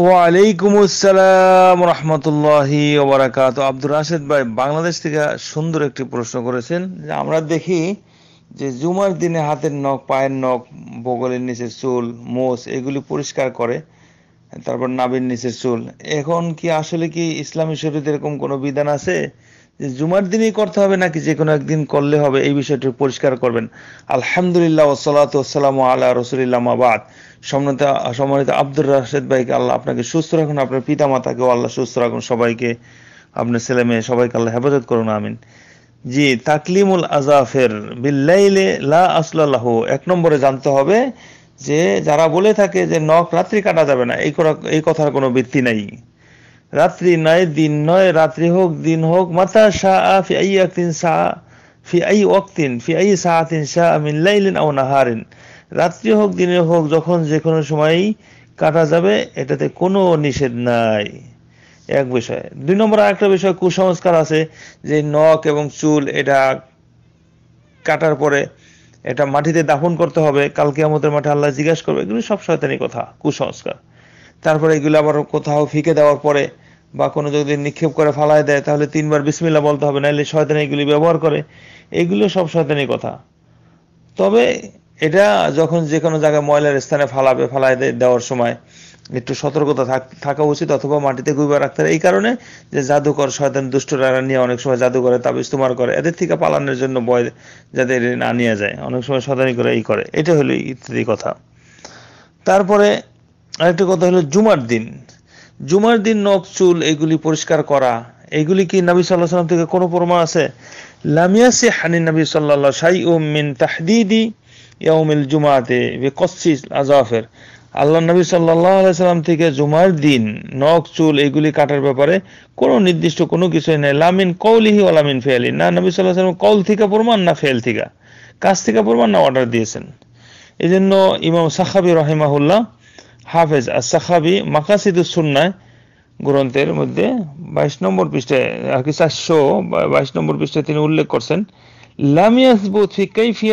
ওয়ালাইকুম আসসালাম রহমতুল্লাহি ওবরাকাত আব্দুর রাশেদ ভাই বাংলাদেশ থেকে সুন্দর একটি প্রশ্ন করেছেন যে আমরা দেখি যে জুমার দিনে হাতের নখ পায়ের নখ বগলের নিচের চুল মোষ এগুলি পরিষ্কার করে তারপর নাবির নিচের চুল এখন কি আসলে কি ইসলামী শরীরে এরকম কোনো বিধান আছে জুমার দিনেই করতে হবে নাকি যে কোনো একদিন করলে হবে এই বিষয়টি পরিষ্কার করবেন আলহামদুলিল্লাহ ওসালাত ওসালাম আল্লাহ রসুলিল্লাহ মাবাদ সম্মানিত সম্মানিত আব্দুর রাশেদ ভাইকে আল্লাহ আপনাকে সুস্থ রাখুন আপনার পিতা মাতাকেও আল্লাহ সুস্থ রাখুন সবাইকে আপনার ছেলে মেয়ে সবাইকে আল্লাহ হেফাজত করুন আমিন জি তাকলিমুল আজাফের বিল্লাইলে লা আসলাল্লাহ এক নম্বরে জানতে হবে যে যারা বলে থাকে যে নখ রাত্রি কাটা যাবে না এই এই কথার কোনো ভিত্তি নাই রাত্রি নয় দিন নয় রাত্রি হোক দিন হোক মাতা শাহ ফি আই আক্তিন শাহ ফি আই ওয়াক্তিন ফি আই সাহাতিন শাহ মিন লাইলিন আও নাহারিন রাত্রি হোক দিনে হোক যখন যে কোনো সময়ই কাটা যাবে এটাতে কোনো নিষেধ নাই এক বিষয় দুই নম্বর আরেকটা বিষয় কুসংস্কার আছে যে নখ এবং চুল এটা কাটার পরে এটা মাটিতে দাফন করতে হবে কালকে আমাদের মাঠে আল্লাহ জিজ্ঞাসা করবে এগুলো সব শয়তানি কথা কুসংস্কার তারপরে এগুলো আবার কোথাও ফিকে দেওয়ার পরে বা কোনো যদি নিক্ষেপ করে ফালায় দেয় তাহলে তিনবার বিসমিল্লা বলতে হবে নাহলে শয়তান এগুলি ব্যবহার করে এগুলো সব শয়তানি কথা তবে এটা যখন যে কোনো জায়গায় ময়লার স্থানে ফালাবে ফালায় দেওয়ার সময় একটু সতর্কতা থাকা উচিত অথবা মাটিতে গুইবার রাখতে এই কারণে যে জাদুকর শয়তান দুষ্টরা নিয়ে অনেক সময় জাদু করে তাবিজ তোমার করে এদের থেকে পালানোর জন্য বয় যাদের না নিয়ে যায় অনেক সময় শয়তানি করে এই করে এটা হলো ইত্যাদি কথা তারপরে আরেকটি কথা হলো জুমার দিন জুমার দিন নখ চুল এগুলি পরিষ্কার করা এগুলি কি নবী সাল্লাহ সাল্লাম থেকে কোনো প্রমাণ আছে লামিয়া সে হানি নবী সাল্লাহ সাই উম মিন তাহদিদি ইয়াউমিল জুমাতে বিকসিস আজাফের আল্লাহ নবী সাল্লাহ সাল্লাম থেকে জুমার দিন নখ চুল এগুলি কাটার ব্যাপারে কোনো নির্দিষ্ট কোনো কিছুই নেই লামিন কৌলিহি লামিন ফেয়ালি না নবী সাল্লাহ সাল্লাম কৌল থেকে প্রমাণ না ফেল থেকে কাজ থেকে প্রমাণ না অর্ডার দিয়েছেন এই জন্য ইমাম সাহাবি রহিমাহুল্লাহ হাফেজ আর সাখাবি মাকাসিদুস সুন্নায় গ্রন্থের মধ্যে বাইশ নম্বর পৃষ্ঠায় আর কি চারশো বাইশ নম্বর পৃষ্ঠায় তিনি উল্লেখ করছেন ফি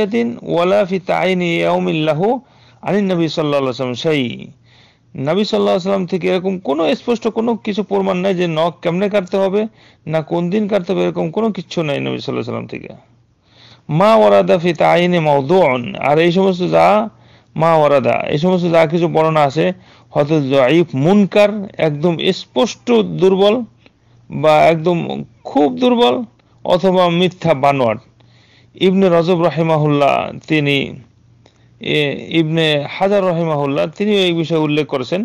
ওয়ালা ফি তাইনি ইয়াউমিল্লাহু আলী নবী সাল্লাহ আসলাম নবী সাল্লাহ আসলাম থেকে এরকম কোনো স্পষ্ট কোনো কিছু প্রমাণ নাই যে নখ কেমনে কাটতে হবে না কোন দিন কাটতে হবে এরকম কোনো কিছু নাই নবী সাল্লাহ সাল্লাম থেকে মা ওরাদা ফি তাইনে মৌদন আর এই সমস্ত যা মা ওয়ারাদা এই সমস্ত যা কিছু বর্ণনা আছে হয়তো জয়ীফ মুনকার একদম স্পষ্ট দুর্বল বা একদম খুব দুর্বল অথবা মিথ্যা বানোয়াট ইবনে রজব রহেমাহুল্লাহ তিনি ইবনে হাজার রহেমাহুল্লাহ তিনিও এই বিষয়ে উল্লেখ করেছেন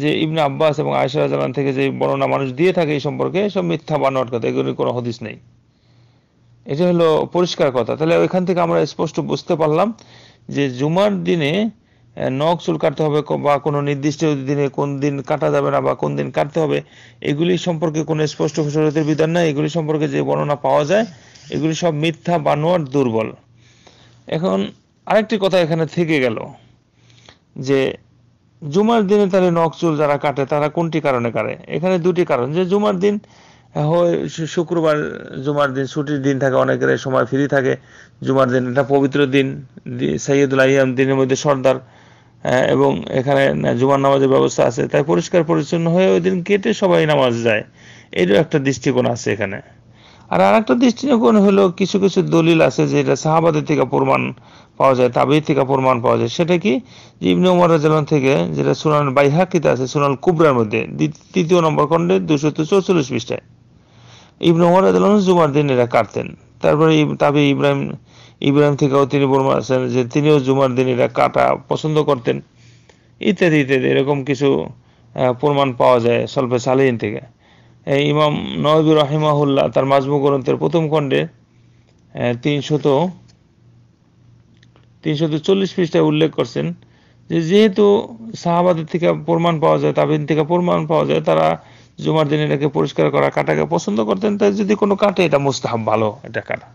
যে ইবনে আব্বাস এবং আয়সা জালান থেকে যে বর্ণনা মানুষ দিয়ে থাকে এই সম্পর্কে সব মিথ্যা বানোয়াট কথা এগুলি কোনো হদিস নেই এটা হলো পরিষ্কার কথা তাহলে ওইখান থেকে আমরা স্পষ্ট বুঝতে পারলাম যে জুমার দিনে নখ চুল কাটতে হবে বা কোনো নির্দিষ্ট দিনে কোন দিন কাটা যাবে না বা কোন দিন কাটতে হবে এগুলি সম্পর্কে কোনো স্পষ্ট ফসলের বিধান নাই এগুলি সম্পর্কে যে বর্ণনা পাওয়া যায় এগুলি সব মিথ্যা বানোয়ার দুর্বল এখন আরেকটি কথা এখানে থেকে গেল যে জুমার দিনে তাহলে নখ চুল যারা কাটে তারা কোনটি কারণে কাটে এখানে দুটি কারণ যে জুমার দিন শুক্রবার জুমার দিন ছুটির দিন থাকে অনেকের সময় ফ্রি থাকে জুমার দিন এটা পবিত্র দিন সৈয়দুল আহিয়াম দিনের মধ্যে সর্দার এবং এখানে জুমার নামাজের ব্যবস্থা আছে তাই পরিষ্কার পরিচ্ছন্ন হয়ে ওই দিন কেটে সবাই নামাজ যায় এরও একটা দৃষ্টিকোণ আছে এখানে আর আর একটা দৃষ্টিকোণ হলো কিছু কিছু দলিল আছে যেটা সাহাবাদের থেকে প্রমাণ পাওয়া যায় তাবির থেকে প্রমাণ পাওয়া যায় সেটা কি যে ইবনে উমর রাজালন থেকে যেটা সুনান বাইহাকিতে আছে সুনান কুবরার মধ্যে তৃতীয় নম্বর খণ্ডে দুশো চৌচল্লিশ পৃষ্ঠায় ইবনে ওমর রাদিয়াল্লাহু আনহু জুমার দিন এরা কাটতেন তারপরে তাবি ইব্রাহিম ইব্রাহিম থেকেও তিনি বলছেন যে তিনিও জুমার দিন এরা কাটা পছন্দ করতেন ইত্যাদি ইত্যাদি এরকম কিছু প্রমাণ পাওয়া যায় সলফে সালেহিন থেকে এই ইমাম নবী রহিমাহুল্লাহ তার মাজমু গ্রন্থের প্রথম খণ্ডে তিনশত তিনশত চল্লিশ পৃষ্ঠায় উল্লেখ করছেন যে যেহেতু সাহাবাদের থেকে প্রমাণ পাওয়া যায় তাবিন থেকে প্রমাণ পাওয়া যায় তারা জুমার দিন এটাকে পরিষ্কার করা কাটাকে পছন্দ করতেন তাই যদি কোনো কাটে এটা মুস্তাহাব ভালো এটা কাটা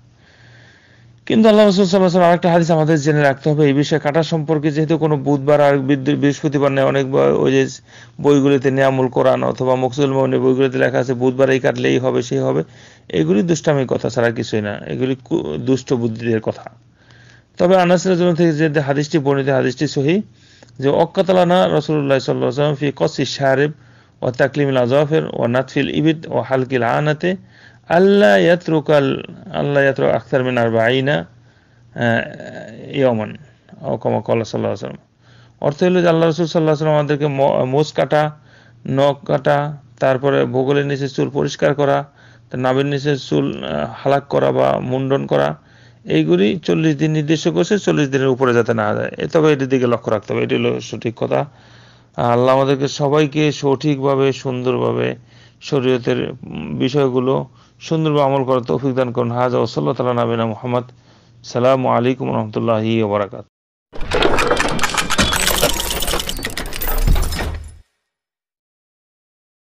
কিন্তু আল্লাহ রসুল সাল্লাহ আর একটা হাদিস আমাদের জেনে রাখতে হবে এই বিষয়ে কাটা সম্পর্কে যেহেতু কোনো বুধবার আর বৃহস্পতিবার নেই অনেক ওই যে বইগুলিতে নিয়ামুল কোরআন অথবা মুকসুল মোহনের বইগুলিতে লেখা আছে বুধবার এই কাটলেই হবে সেই হবে এগুলি দুষ্টামি কথা ছাড়া কিছুই না এগুলি দুষ্ট বুদ্ধিদের কথা তবে আনাসের জন্য থেকে যে হাদিসটি বর্ণিত হাদিসটি সহি যে অক্কাতালানা রসুল্লাহ সাল্লাহ ফি কসি শাহরেব সাল্লাহ অর্থ হলো যে আল্লাহ রসুল সাল্লাহ আমাদেরকে মোষ কাটা নখ কাটা তারপরে ভূগোলের নিচে চুল পরিষ্কার করা নাবের নিচে চুল হালাক করা বা মুন্ডন করা এইগুলি চল্লিশ দিন নির্দিষ্ট করছে চল্লিশ দিনের উপরে যাতে না যায় তবে এটির দিকে লক্ষ্য রাখতে হবে এটি হলো সঠিক কথা আল্লাহ আমাদেরকে সবাইকে সঠিকভাবে সুন্দরভাবে শরীয়তের বিষয়গুলো সুন্দরভাবে আমল করার তৌফিক দান করুন হাজ ওসল্লা তালা নাবিনা মোহাম্মদ সালামু আলাইকুম রহমতুল্লাহি ওবরাকাত